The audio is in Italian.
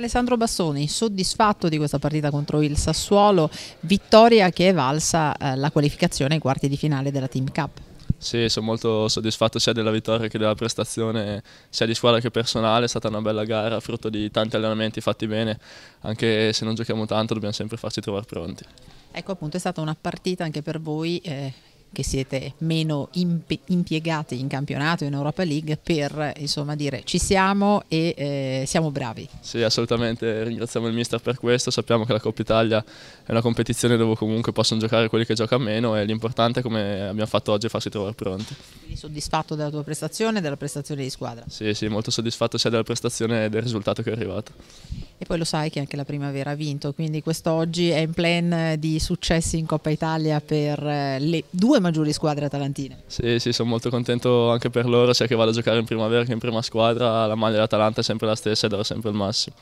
Alessandro Bassoni, soddisfatto di questa partita contro il Sassuolo, vittoria che è valsa eh, la qualificazione ai quarti di finale della Team Cup. Sì, sono molto soddisfatto sia della vittoria che della prestazione, sia di squadra che personale. È stata una bella gara, frutto di tanti allenamenti fatti bene. Anche se non giochiamo tanto, dobbiamo sempre farci trovare pronti. Ecco, appunto, è stata una partita anche per voi eh, che siete meno imp- impiegati in campionato in Europa League per insomma dire ci siamo e eh, siamo bravi. Sì, assolutamente, ringraziamo il mister per questo, sappiamo che la Coppa Italia è una competizione dove comunque possono giocare quelli che giocano meno e l'importante come abbiamo fatto oggi è farsi trovare pronti. Quindi soddisfatto della tua prestazione e della prestazione di squadra? Sì, sì, molto soddisfatto sia della prestazione che del risultato che è arrivato. E poi lo sai che anche la primavera ha vinto, quindi quest'oggi è in plan di successi in Coppa Italia per eh, le due maggiori squadre atalantine. Sì, sì, sono molto contento anche per loro, sia che vado a giocare in primavera che in prima squadra, la maglia dell'Atalanta è sempre la stessa e darò sempre il massimo.